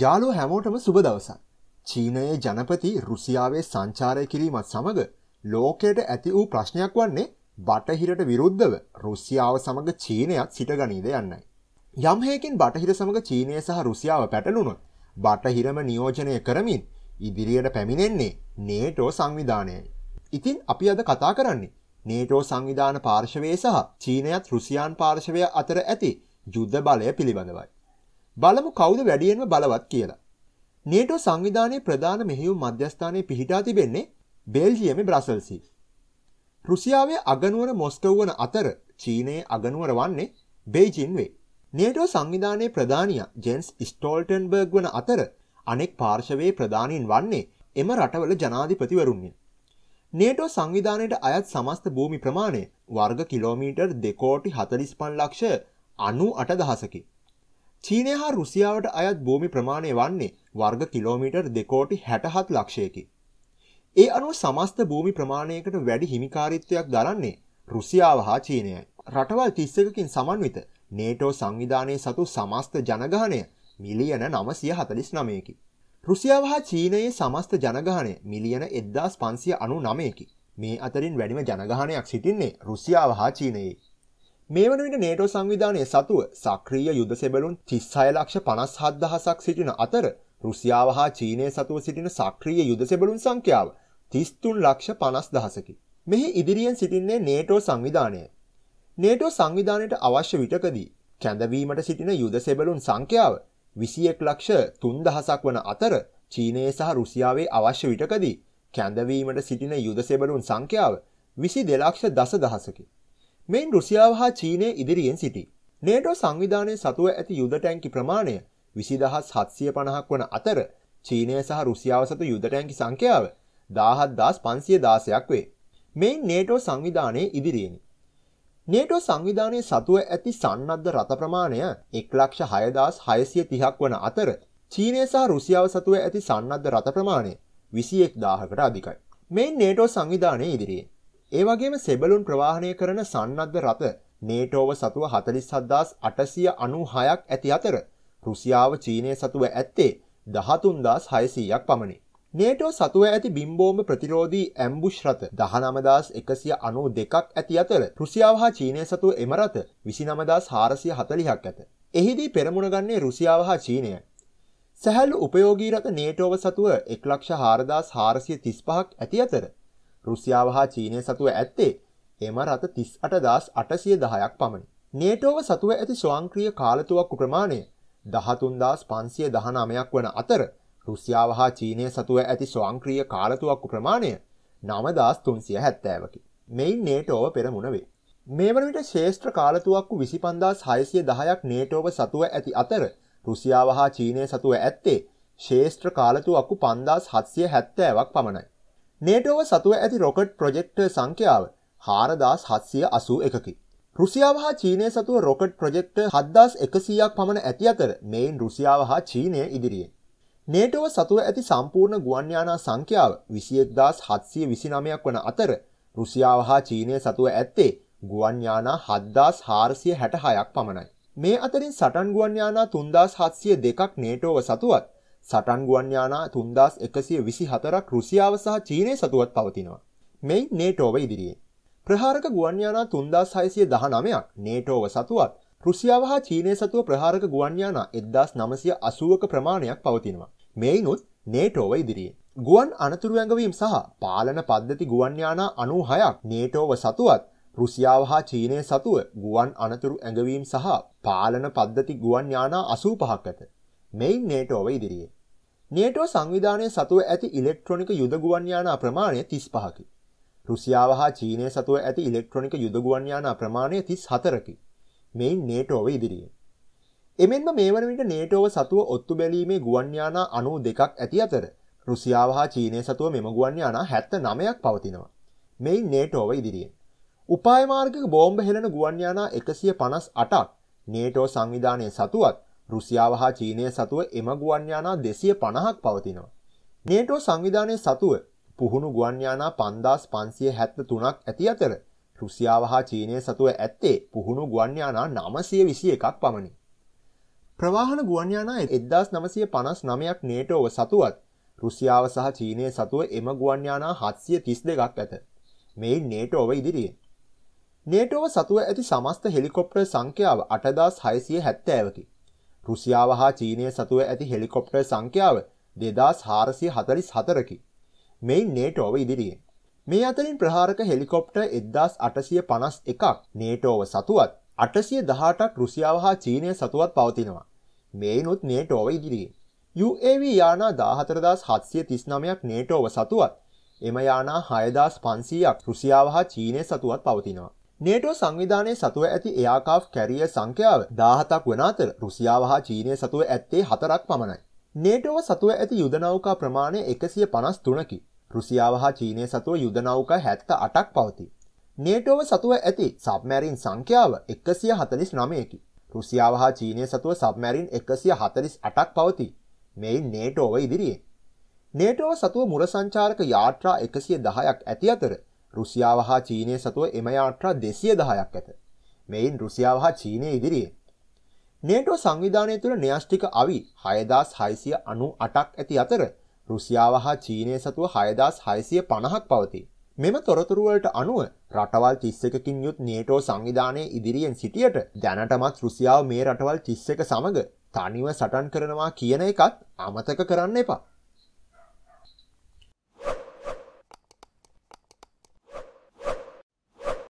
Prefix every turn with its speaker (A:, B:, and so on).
A: යාලෝ හැමෝටම සුබ දවසක්. චීනයේ ජනපති රුසියාවේ සංචාරය කිරීමත් සමග ලෝකයට ඇති වූ ප්‍රශ්නයක් වන්නේ බටහිරට විරුද්ධව රුසියාව සමඟ චීනයත් සිටගනීද යන්නයි. යම් හේකින් බටහිර සමඟ චීනය සහ රුසියාව පැටලුණොත් බටහිරම නියෝජනය කරමින් ඉදිරියට පැමිණෙන්නේ නේටෝ සංවිධානයයි. ඉතින් අපි අද කතා කරන්නේ නේටෝ සංවිධාන පාර්ශවයේ සහ චීනයත් රුසියාන් පාර්ශවය අතර ඇති යුද්ධ බලය පිළිබඳවයි. බලමු කවුද වැඩියෙන්ම බලවත් කියලා. නේටෝ සංවිධානයේ ප්‍රධාන මෙහෙයුම් මධ්‍යස්ථානයේ පිහිටා තිබෙන්නේ බෙල්ජියමේ බ්‍රසල්සි. රුසියාවේ අගනුවර මොස්කව් වන අතර චීනයේ අගනුවර වන්නේ බෙයිජින් වේ. නේටෝ සංවිධානයේ ප්‍රධානියා ජෙන්ස් ස්ටෝල්ටන්බර්ග් වන අතර අනෙක් පාර්ශවයේ ප්‍රධානීන් වන්නේ එම රටවල ජනාධිපතිවරුන්ය. නේටෝ සංවිධානයට අයත් සමස්ත භූමි ප්‍රමාණය වර්ග කිලෝමීටර් දෙකෝටි හතලිස්පන් ලක්ෂ අනු අටදහසකි. චීනය හා රුසියාවට අයත් භූමි ප්‍රමාණය වන්නේ වර්ග කිලෝමීටර් දෙකෝටි හැටහත් ලක්ෂයකි. ඒ අනුව සමස්ත භූමි ප්‍රමාණයකට වැඩි හිමිකාරිත්වයක් දරන්නේ රුසියාව හා චීනයයි. රටවල් තිස්සකකින් සමන්විත නේටෝ සංවිධානය සතු සමස්ත ජනගහනය මිලියන නමසිය හතලිස් නමයකි. රුසියාව හා චීනයේ සමස්ත ජනගහනය මිලියන එද්දාස් පන්සිය අනු නමයකි. මේ අතරින් වැඩිම ජනගහනයක් සිටින්නේ රුසියාව හා චීනයේ. මේ වන විට නේටෝ සංවිධානය සතුව සක්‍රීය යුද සෙබලුන් 36 ලක්ෂ 57000ක් සිටින අතර රුසියාව හා චීනය සතුව සිටින සක්‍රීය යුද සෙබලුන් සංඛ්‍යාව 33 ලක්ෂ 50000කි. මෙහි ඉදිරියෙන් සිටින්නේ නේටෝ සංවිධානය. නේටෝ සංවිධානයට අවශ්‍ය විටකදී කැඳවීමට සිටින යුද සෙබලුන් සංඛ්‍යාව 21 ලක්ෂ 3000ක් වන අතර චීනය සහ රුසියාවේ අවශ්‍ය විටකදී කැඳවීමට සිටින යුද සෙබලුන් සංඛ්‍යාව 22 ලක්ෂ 10000කි. මෙයින් රුසියාව හා චීනය ඉදිරියෙන් සිටි. නේටෝ සංවිධානය සතුව ඇති යුදටැන්කි ප්‍රමාණය විසිදහස් හත්සිය පණහක් වන අතර චීනය සහ රුසියාව සතු යුදටැන්කි සංඛ්‍යාව දාහත් දස් පන්සිය දාසයක් වේ. මෙයින් නේටෝ සංවිධානය ඉදිරියෙනි. නේටෝ සංවිධානය සතුව ඇති සන්නද්ධ රත ප්‍රමාණය එක් ලක්ෂ හයදස් හයසිය තිහක් වන අතර චීනය සහ රුසියාව සතුව ඇති සන්නද්ධ රත ප්‍රමාණය විසි එක් දාහකට අධිකයි. මෙයින් නේටෝ සංවිධානය ඉදිරියේ. ඒ වගේම සෙබළුන් ප්‍රවාහනය කරන සන්නද්ධ රථ නේටෝව සතුව 47896ක් ඇති අතර රුසියාව චීනය සතුව ඇත්තේ 13600ක් පමණි. නේටෝ සතුව ඇති බිම්බෝම්බ ප්‍රතිරෝධී ඇම්බුෂ් රථ 19192ක් ඇති අතර රුසියාව හා චීනය සතුව එම රථ 29440ක් ඇත. එහිදී පෙරමුණගන්නේ රුසියාව හා චීනය. සැහැල්ලු උපයෝගී රථ නේටෝව සතුව 1,4435ක් ඇති අතර රුසියාව හා චීනය සතුව ඇත්තේ එම රථ තිස් අටදස් අටසිය දහයක් පමණි. නේටෝව සතුව ඇති ස්වංක්‍රිය කාලතුවක්කු ප්‍රමාණය දහතුන්දස් පන්සිය දහනමයක් වන අතර රුසියාව හා චීනය සතුව ඇති ස්වංක්‍රිය කාලතුවක්කු ප්‍රමාණය නමදස් තුන්සිය හැත්තෑවකි. මෙයින් නේටෝව පෙරමුණවේ. මේ වනවිට ශේෂත්‍ර කාලතුවක්කු විසි පන්දස් හයසිය දහයක් නේටෝව සතුව ඇති අතර රුසියාව හා චීනය සතුව ඇත්තේ ශේෂත්‍ර කාලතුවක්කු පන්දස් හත්සිය හැත්තෑවක් පමණයි. නේටෝව සතුව ඇති රොකට් ප්‍රොජෙක්ටර් සංඛ්‍යාව හාරදස් හත්සිය අසූ එකකි. රුසියාව හා චීනය සතුව රොකට් ප්‍රජෙක්ටර් හද්දස් එකසීයක් පමණ ඇති අතර මෙයින් රුසියාව හා චීනය ඉදිරියේ. නේටෝව සතුව ඇති සම්පූර්ණ ගුවන්යානා සංඛ්‍යාව විසියෙක්දස් හත්සිය විසිනමයක් වන අතර රුසියාව හා චීනය සතුව ඇත්තේ ගුවන්යානා හද්දස් හාරසිය හැටහයක් පමණයි. මේ අතරින් සටන් ගුවන්යානා තුන්දස් හත්සිය දෙකක් නේටෝව සතුවත් සටන් ගුවන් යානා 3124ක් රුසියාව සහ චීනය සතුවත් පවතිනවා. මෙයින් නේටෝව ඉදිරියේ. ප්‍රහාරක ගුවන් යානා 3619ක් නේටෝව සතුවත් රුසියාව හා චීනය සතුව ප්‍රහාරක ගුවන් යානා 1980ක ප්‍රමාණයක් පවතිනවා. මෙයිනුත් නේටෝව ඉදිරියේ. ගුවන් අනතුරු ඇඟවීම සහ පාලන පද්ධති ගුවන් යානා 96ක් නේටෝව සතුවත් රුසියාව හා චීනය සතුව ගුවන් අනතුරු ඇඟවීම් සහ පාලන පද්ධති ගුවන් යානා 85කට මෙයින් නේටෝව ඉදිරියේ නේටෝ සංවිධානය සතුව ඇති ඉලෙක්ට්‍රොනික යුදගුවන් යාන ප්‍රමාණය 35කි. රුසියාව හා චීනය සතුව ඇති ඉලෙක්ට්‍රොනික යුදගුවන් යාන ප්‍රමාණය 34කි. මෙයින් නේටෝව ඉදිරියේ. එමෙන්ම මේ වන විට නේටෝව සතුව ඔත්තු බැලීමේ ගුවන් යාන 92ක් ඇති අතර රුසියාව හා චීනය සතුව මෙම ගුවන් යාන 79ක් පවතිනවා. මෙයින් නේටෝව ඉදිරියේ. උපායමාර්ගික බෝම්බ හෙළන ගුවන් යානා 158ක් නේටෝ සංවිධානය සතුවත් රුසියාව හා චීනය සතුව එම ගුවන්යානා දෙසිය පණහක් පවතිනවා. නේටෝ සංවිධානය සතුව පුහුණු ගුවන්යානා පන්දස් පන්සිය හැත්ත තුනක් ඇති අතර රුසියාව හා චීනය සතුව ඇත්තේ පුහුණු ගුවන්යානා නමසය විසිය එකක් පමණි. ප්‍රවාහන ගුවන්යානා එදදාස් නමසය පනස් නමයක් නේටෝව සතුවත් රුසියාව සහ චීනය සතුව එම ගුවන්යානා හත්සිය තිස් දෙකක් ඇත. මෙයි නේටෝව ඉදිරියේ. නේටෝව සතුව ඇති සමස්ත හෙලිකොප්ටර් සංඛ්‍යාව අටදස් හයසිය හැත්තෑවකි. රුසියාව හා චීනය සතුව ඇති හෙලිකොප්ටර් සංඛ්‍යාව දෙදස් හාරසිය හතලිස් හතරකි. මෙයින් නේටෝව ඉදිරියේ. මේ අතරින් ප්‍රහාරක හෙලිකොප්ට එද්දස් අටසිය පනස් එකක් නේටෝව සතුවත් අටසිය දහටක් රුසියාව හා චීනය සතුවත් පවතිනවා. මෙයිනුත් නේටෝව ඉදිරියේ. UAV යානා දාහතරදස් හත්සිය තිස්නමයක් නේටෝව සතුවත් එම යානා හයදස් පන්සීයක් රුසියාව හා චීනය සතුවත් පවතිනවා. නේටෝ සංවිධානය සතුව ඇති එයාකාෆ් කැරිය සංඛ්‍යාව 17ක් වන අතර රුසියාව හා චීනය සතුව ඇත්තේ හතරක් පමණයි. නේටෝව සතුව ඇති යුදනෞකා ප්‍රමාණය 153කි. රුසියාව හා චීනය සතුව යුදනෞකා 78ක් පවතී. නේටෝව සතුව ඇති සබ්මැරින් සංඛ්‍යාව එක්කසිය හතලිස් නමයකි. රුසියාව හා චීනය සතුව සබ්මැරින් එක්කසිය හතලිස් අටක් පවති. මෙයි නේටෝව ඉදිරියේ. නේටෝව සතුව මුරසංචාරක යාට්‍රා එකසිය දහයක් ඇති අතර රුසියාව හා චීනය සතුව එම යාට්‍රා දෙසිය දහයක් ඇත මෙයින් රුසියාව හා චීනය ඉදිරියේ නේටෝ සංවිධානය තුළ න්‍යෂ්ටික අවි හයදස් හයිසිය අනු අටක් ඇති අතර රුසියාව හා චීනය සතුව හයදස් හයිසිය පණහක් පවති මෙම තොරතුරුවලට අනුව රටවල් තිස්සකකින් යුත් නේටෝ සංවිධානය ඉදිරියෙන් සිටියට දැනටමත් රුසියාව මේ රටවල් තිස්සක සමඟ තනිව සටන් කරනවා කියන එකත් අමතක කරන්න එපා